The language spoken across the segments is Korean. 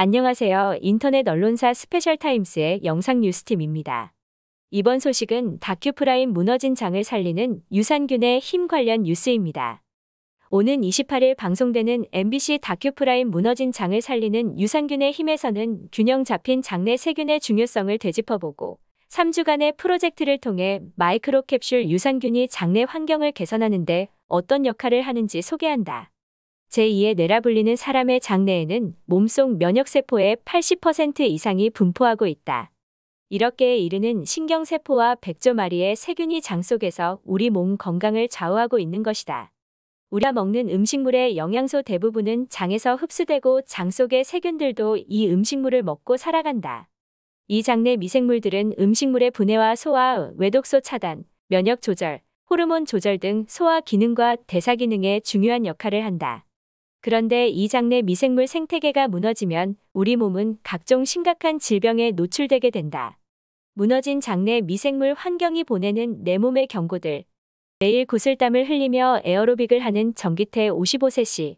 안녕하세요. 인터넷 언론사 스페셜타임스의 영상 뉴스팀입니다. 이번 소식은 다큐프라임 무너진 장을 살리는 유산균의 힘 관련 뉴스입니다. 오는 28일 방송되는 MBC 다큐프라임 무너진 장을 살리는 유산균의 힘에서는 균형 잡힌 장내 세균의 중요성을 되짚어보고 3주간의 프로젝트를 통해 마이크로캡슐 유산균이 장내 환경을 개선하는 데 어떤 역할을 하는지 소개한다. 제2의 뇌라 불리는 사람의 장내에는 몸속 면역세포의 80% 이상이 분포하고 있다. 이렇게 이르는 신경세포와 백조 마리의 세균이 장 속에서 우리 몸 건강을 좌우하고 있는 것이다. 우리가 먹는 음식물의 영양소 대부분은 장에서 흡수되고 장 속의 세균들도 이 음식물을 먹고 살아간다. 이 장내 미생물들은 음식물의 분해와 소화, 외독소 차단, 면역 조절, 호르몬 조절 등 소화 기능과 대사 기능에 중요한 역할을 한다. 그런데 이 장내 미생물 생태계가 무너지면 우리 몸은 각종 심각한 질병에 노출되게 된다. 무너진 장내 미생물 환경이 보내는 내 몸의 경고들. 매일 구슬땀을 흘리며 에어로빅을 하는 정기태 55세씨.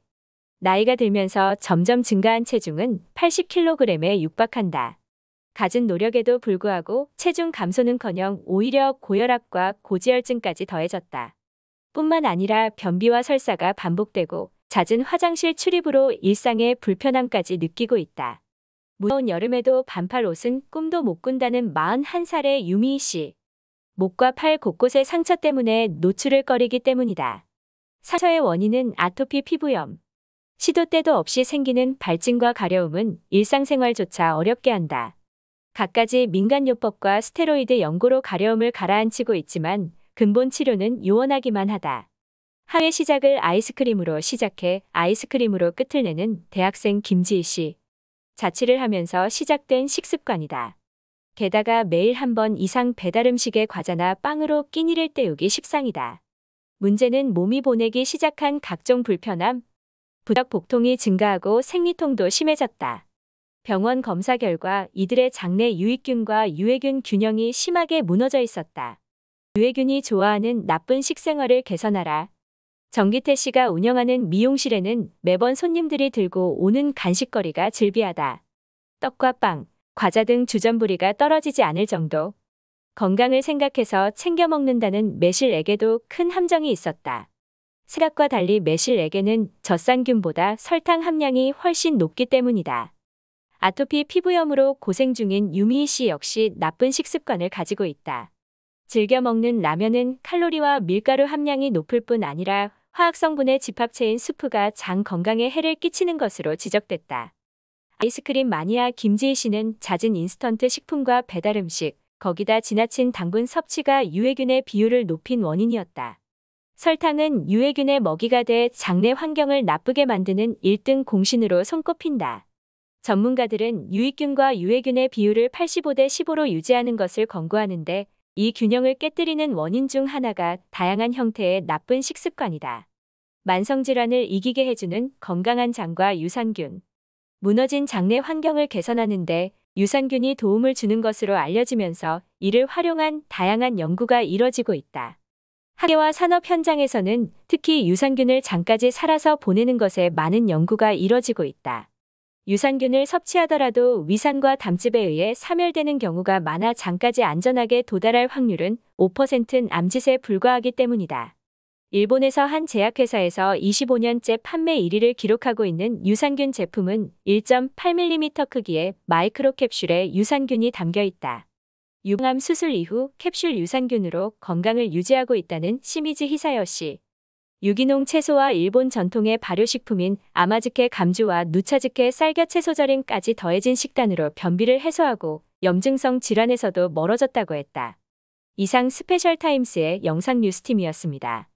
나이가 들면서 점점 증가한 체중은 80kg에 육박한다. 가진 노력에도 불구하고 체중 감소는커녕 오히려 고혈압과 고지혈증까지 더해졌다. 뿐만 아니라 변비와 설사가 반복되고 잦은 화장실 출입으로 일상의 불편함까지 느끼고 있다. 무더운 여름에도 반팔 옷은 꿈도 못 꾼다는 41살의 유미희 씨. 목과 팔 곳곳의 상처 때문에 노출을 꺼리기 때문이다. 상처의 원인은 아토피 피부염. 시도 때도 없이 생기는 발진과 가려움은 일상생활조차 어렵게 한다. 갖가지 민간요법과 스테로이드 연고로 가려움을 가라앉히고 있지만 근본 치료는 요원하기만 하다. 하회 시작을 아이스크림으로 시작해 아이스크림으로 끝을 내는 대학생 김지희 씨. 자취를 하면서 시작된 식습관이다. 게다가 매일 한 번 이상 배달 음식의 과자나 빵으로 끼니를 때우기 십상이다. 문제는 몸이 보내기 시작한 각종 불편함, 부닥 복통이 증가하고 생리통도 심해졌다. 병원 검사 결과 이들의 장내 유익균과 유해균 균형이 심하게 무너져 있었다. 유해균이 좋아하는 나쁜 식생활을 개선하라. 정기태 씨가 운영하는 미용실에는 매번 손님들이 들고 오는 간식거리가 즐비하다. 떡과 빵, 과자 등 주전부리가 떨어지지 않을 정도. 건강을 생각해서 챙겨 먹는다는 매실에게도 큰 함정이 있었다. 생각과 달리 매실에게는 젖산균보다 설탕 함량이 훨씬 높기 때문이다. 아토피 피부염으로 고생 중인 유미희 씨 역시 나쁜 식습관을 가지고 있다. 즐겨 먹는 라면은 칼로리와 밀가루 함량이 높을 뿐 아니라 화학 성분의 집합체인 수프가 장 건강에 해를 끼치는 것으로 지적됐다. 아이스크림 마니아 김지희 씨는 잦은 인스턴트 식품과 배달 음식, 거기다 지나친 당분 섭취가 유해균의 비율을 높인 원인이었다. 설탕은 유해균의 먹이가 돼 장내 환경을 나쁘게 만드는 1등 공신으로 손꼽힌다. 전문가들은 유익균과 유해균의 비율을 85대 15로 유지하는 것을 권고하는데 이 균형을 깨뜨리는 원인 중 하나가 다양한 형태의 나쁜 식습관이다. 만성질환을 이기게 해주는 건강한 장과 유산균. 무너진 장내 환경을 개선하는데 유산균이 도움을 주는 것으로 알려지면서 이를 활용한 다양한 연구가 이뤄지고 있다. 학계와 산업 현장에서는 특히 유산균을 장까지 살아서 보내는 것에 많은 연구가 이뤄지고 있다. 유산균을 섭취하더라도 위산과 담즙에 의해 사멸되는 경우가 많아 장까지 안전하게 도달할 확률은 5남짓에 불과하기 때문이다. 일본에서 한 제약회사에서 25년째 판매 1위를 기록하고 있는 유산균 제품은 1.8mm 크기의 마이크로 캡슐에 유산균이 담겨 있다. 유방암 수술 이후 캡슐 유산균으로 건강을 유지하고 있다는 시미즈 히사여 씨. 유기농 채소와 일본 전통의 발효식품인 아마즈케 감주와 누차즈케 쌀겨 채소 절임까지 더해진 식단으로 변비를 해소하고 염증성 질환에서도 멀어졌다고 했다. 이상 스페셜 타임스의 영상 뉴스팀이었습니다.